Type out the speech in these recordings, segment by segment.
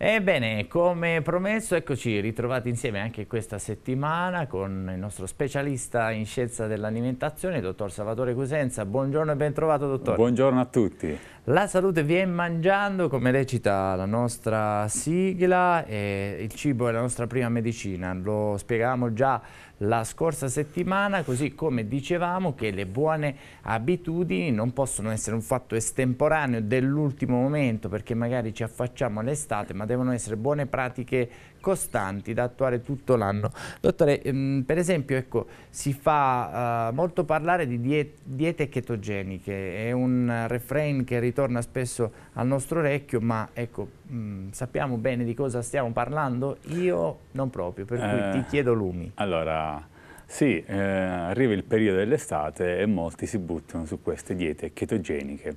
Ebbene, come promesso, eccoci ritrovati insieme anche questa settimana con il nostro specialista in scienza dell'alimentazione, dottor Salvatore Cusenza. Buongiorno e ben trovato, dottore. Buongiorno a tutti. La salute viene mangiando, come recita la nostra sigla, il cibo è la nostra prima medicina. Lo spiegavamo già la scorsa settimana, così come dicevamo che le buone abitudini non possono essere un fatto estemporaneo dell'ultimo momento, perché magari ci affacciamo all'estate, ma devono essere buone pratiche costanti da attuare tutto l'anno. Dottore, ehm, per esempio ecco, si fa eh, molto parlare di diete chetogeniche, è un refrain che ritorna spesso al nostro orecchio, ma ecco, mm, sappiamo bene di cosa stiamo parlando? Io non proprio, per cui eh, ti chiedo lumi. Allora... Sì, eh, arriva il periodo dell'estate e molti si buttano su queste diete chetogeniche,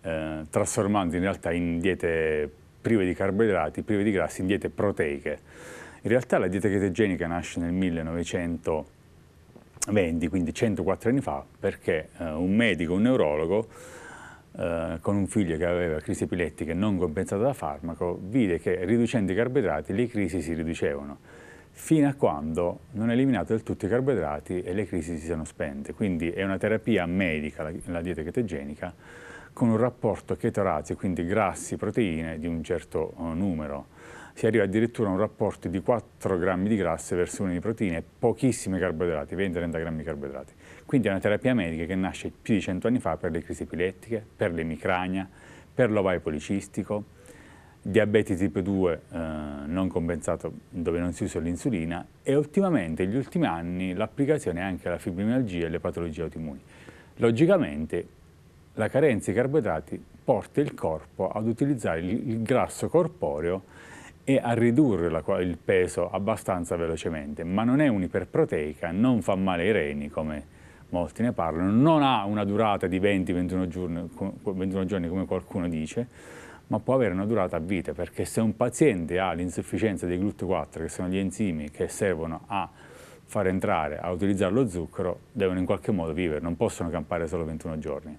eh, trasformando in realtà in diete prive di carboidrati, prive di grassi, in diete proteiche. In realtà la dieta chetogenica nasce nel 1920, quindi 104 anni fa, perché eh, un medico, un neurologo, eh, con un figlio che aveva crisi epilettiche non compensata da farmaco, vide che riducendo i carboidrati le crisi si riducevano, fino a quando non ha eliminato del tutto i carboidrati e le crisi si sono spente. Quindi è una terapia medica la, la dieta chetogenica, con un rapporto chetorazio, quindi grassi, proteine, di un certo eh, numero. Si arriva addirittura a un rapporto di 4 grammi di grasse verso 1 di proteine e pochissimi carboidrati, 20-30 grammi di carboidrati. Quindi è una terapia medica che nasce più di 100 anni fa per le crisi epilettiche, per l'emicrania, per l'ovaio policistico, diabete tipo 2 eh, non compensato dove non si usa l'insulina e ultimamente, negli ultimi anni, l'applicazione anche alla fibromialgia e alle patologie autoimmuni. Logicamente la carenza di carboidrati porta il corpo ad utilizzare il grasso corporeo e a ridurre la, il peso abbastanza velocemente, ma non è un'iperproteica, non fa male ai reni come molti ne parlano, non ha una durata di 20-21 giorni, 21 giorni come qualcuno dice, ma può avere una durata a vita, perché se un paziente ha l'insufficienza dei GLUT4, che sono gli enzimi che servono a far entrare, a utilizzare lo zucchero, devono in qualche modo vivere, non possono campare solo 21 giorni.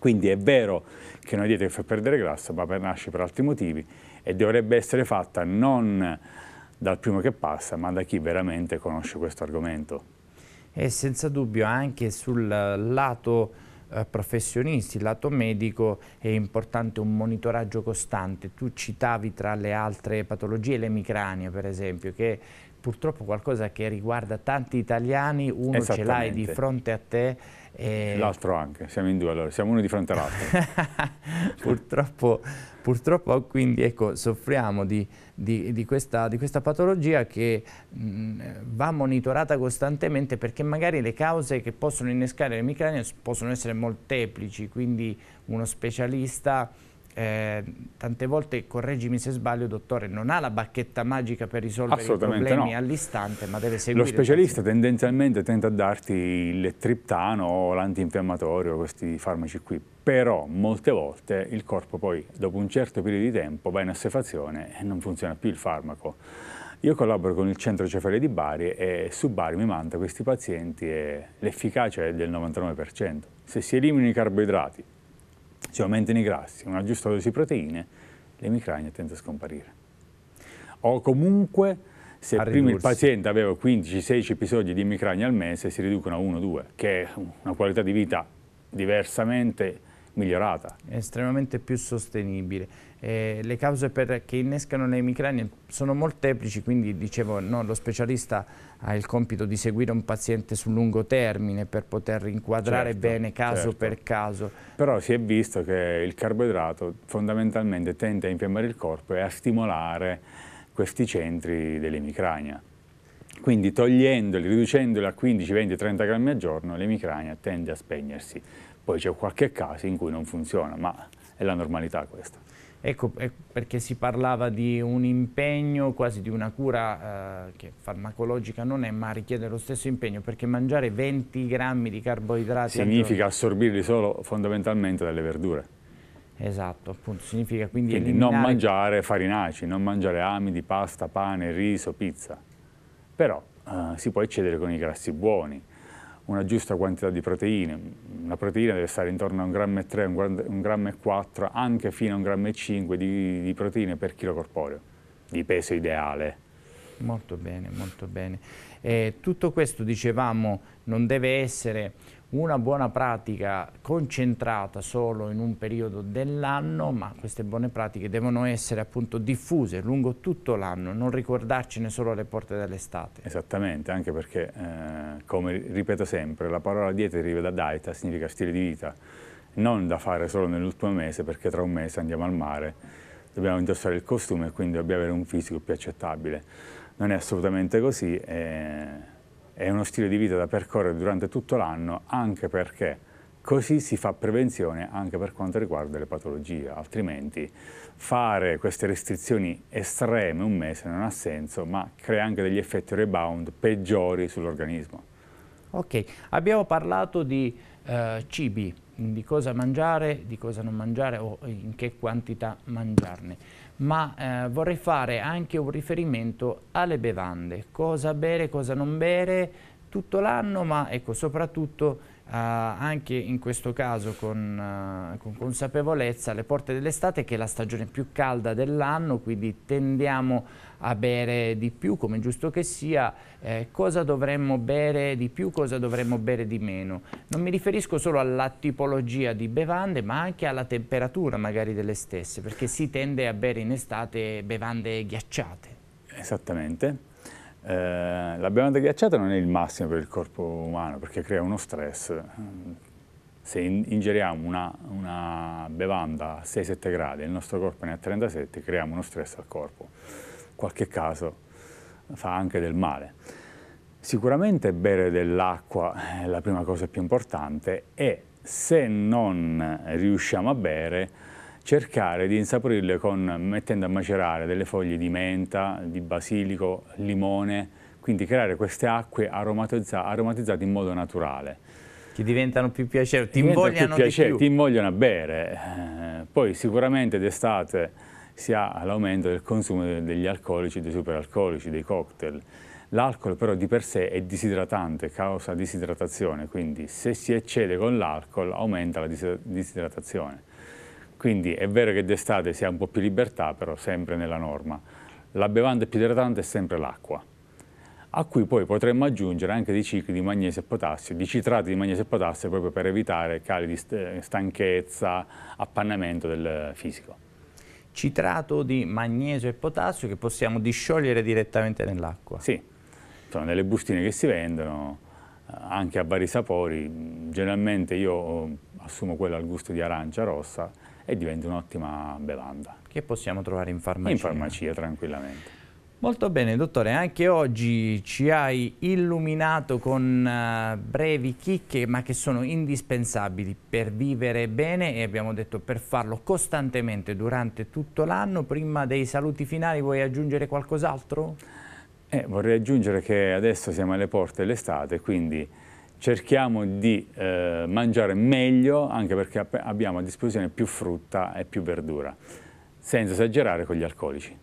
Quindi è vero che è una dieta che fa perdere grasso, ma per nasce per altri motivi e dovrebbe essere fatta non dal primo che passa, ma da chi veramente conosce questo argomento. E senza dubbio anche sul lato eh, professionisti, il lato medico è importante un monitoraggio costante. Tu citavi tra le altre patologie l'emicrania per esempio che purtroppo qualcosa che riguarda tanti italiani, uno ce l'hai di fronte a te. E... L'altro anche, siamo in due allora, siamo uno di fronte all'altro. purtroppo, purtroppo, quindi ecco, soffriamo di, di, di, questa, di questa, patologia che mh, va monitorata costantemente perché magari le cause che possono innescare l'emicrania possono essere molteplici, quindi uno specialista eh, tante volte, correggimi se sbaglio, dottore, non ha la bacchetta magica per risolvere i problemi no. all'istante, ma deve seguire... Lo specialista tendenzialmente tenta a darti il triptano o l'antinfiammatorio, questi farmaci qui, però molte volte il corpo poi, dopo un certo periodo di tempo, va in assefazione e non funziona più il farmaco. Io collaboro con il centro cefale di Bari e su Bari mi manda questi pazienti e l'efficacia è del 99%. Se si eliminano i carboidrati, se aumentano i grassi, una giusta dose di proteine, l'emicrania tende a scomparire. O comunque, se prima il paziente aveva 15-16 episodi di emicrania al mese, si riducono a 1-2, che è una qualità di vita diversamente migliorata. Estremamente più sostenibile. Eh, le cause per, che innescano le emicranie sono molteplici, quindi dicevo, no, lo specialista ha il compito di seguire un paziente sul lungo termine per poter inquadrare certo, bene caso certo. per caso. Però si è visto che il carboidrato fondamentalmente tende a infiammare il corpo e a stimolare questi centri dell'emicrania. Quindi togliendoli, riducendoli a 15, 20, 30 grammi al giorno, l'emicrania tende a spegnersi poi c'è qualche caso in cui non funziona, ma è la normalità questa. Ecco eh, perché si parlava di un impegno, quasi di una cura eh, che farmacologica non è, ma richiede lo stesso impegno, perché mangiare 20 grammi di carboidrati... Significa assorbirli solo fondamentalmente dalle verdure. Esatto, appunto, significa quindi... Quindi eliminare... non mangiare farinaci, non mangiare amidi, pasta, pane, riso, pizza. Però eh, si può eccedere con i grassi buoni, una giusta quantità di proteine. Una proteina deve stare intorno a 1,3 grammo, 3, un grammo e 4, anche fino a 1,5 grammo 5 di, di proteine per chilo corporeo, di peso ideale. Molto bene, molto bene. Eh, tutto questo, dicevamo, non deve essere una buona pratica concentrata solo in un periodo dell'anno, ma queste buone pratiche devono essere appunto diffuse lungo tutto l'anno, non ricordarcene solo alle porte dell'estate. Esattamente, anche perché, eh, come ripeto sempre, la parola dieta deriva da dieta, significa stile di vita, non da fare solo nell'ultimo mese, perché tra un mese andiamo al mare, dobbiamo indossare il costume e quindi dobbiamo avere un fisico più accettabile. Non è assolutamente così. Eh è uno stile di vita da percorrere durante tutto l'anno anche perché Così si fa prevenzione anche per quanto riguarda le patologie, altrimenti fare queste restrizioni estreme un mese non ha senso, ma crea anche degli effetti rebound peggiori sull'organismo. Ok, abbiamo parlato di eh, cibi, di cosa mangiare, di cosa non mangiare o in che quantità mangiarne ma eh, vorrei fare anche un riferimento alle bevande, cosa bere, cosa non bere tutto l'anno, ma ecco, soprattutto eh, anche in questo caso con, eh, con consapevolezza alle porte dell'estate che è la stagione più calda dell'anno, quindi tendiamo a a bere di più, come giusto che sia, eh, cosa dovremmo bere di più, cosa dovremmo bere di meno. Non mi riferisco solo alla tipologia di bevande, ma anche alla temperatura magari delle stesse, perché si tende a bere in estate bevande ghiacciate. Esattamente. Eh, la bevanda ghiacciata non è il massimo per il corpo umano perché crea uno stress. Se ingeriamo una, una bevanda a 6-7 gradi e il nostro corpo ne ha 37, creiamo uno stress al corpo qualche caso fa anche del male. Sicuramente bere dell'acqua è la prima cosa più importante e se non riusciamo a bere cercare di insaporirle con, mettendo a macerare delle foglie di menta, di basilico, limone, quindi creare queste acque aromatizza, aromatizzate in modo naturale. Ti diventano più piacevoli, ti invogliano più piacere, più. Ti invogliano a bere. Eh, poi sicuramente d'estate si ha l'aumento del consumo degli alcolici, dei superalcolici, dei cocktail. L'alcol però di per sé è disidratante, causa disidratazione, quindi se si eccede con l'alcol aumenta la disidratazione. Quindi è vero che d'estate si ha un po' più libertà, però sempre nella norma. La bevanda più idratante è sempre l'acqua, a cui poi potremmo aggiungere anche dei cicli di magnesio e potassio, di citrati di magnesio e potassio proprio per evitare cali di stanchezza, appannamento del fisico citrato di magnesio e potassio che possiamo disciogliere direttamente nell'acqua. Sì, sono delle bustine che si vendono, eh, anche a vari sapori, generalmente io eh, assumo quello al gusto di arancia rossa e diventa un'ottima bevanda. Che possiamo trovare in farmacia? In farmacia tranquillamente. Molto bene, dottore, anche oggi ci hai illuminato con uh, brevi chicche, ma che sono indispensabili per vivere bene e abbiamo detto per farlo costantemente durante tutto l'anno. Prima dei saluti finali vuoi aggiungere qualcos'altro? Eh, vorrei aggiungere che adesso siamo alle porte dell'estate, quindi cerchiamo di eh, mangiare meglio, anche perché abbiamo a disposizione più frutta e più verdura, senza esagerare con gli alcolici.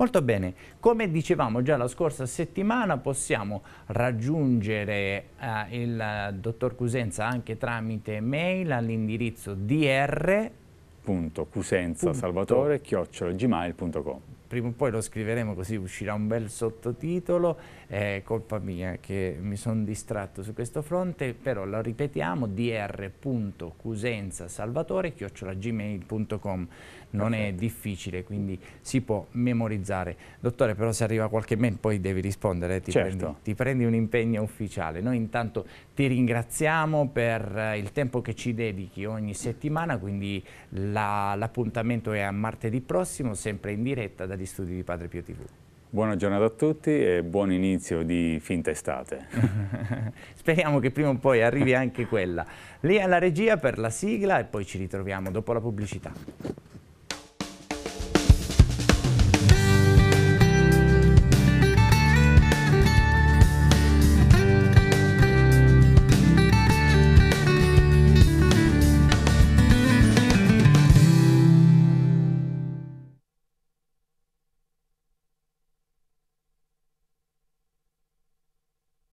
Molto bene, come dicevamo già la scorsa settimana possiamo raggiungere eh, il dottor Cusenza anche tramite mail all'indirizzo dr.cusenzasalvatore.gmail.com prima o poi lo scriveremo così uscirà un bel sottotitolo, è colpa mia che mi sono distratto su questo fronte, però lo ripetiamo, dr.cusenza.salvatore.gmail.com non Perfetto. è difficile, quindi si può memorizzare. Dottore, però se arriva qualche mail poi devi rispondere, eh? ti, certo. prendi, ti, prendi, un impegno ufficiale. Noi intanto ti ringraziamo per eh, il tempo che ci dedichi ogni settimana, quindi l'appuntamento la, è a martedì prossimo, sempre in diretta da di studi di Padre Pio TV. Buona giornata a tutti e buon inizio di finta estate. Speriamo che prima o poi arrivi anche quella. Lì alla regia per la sigla e poi ci ritroviamo dopo la pubblicità.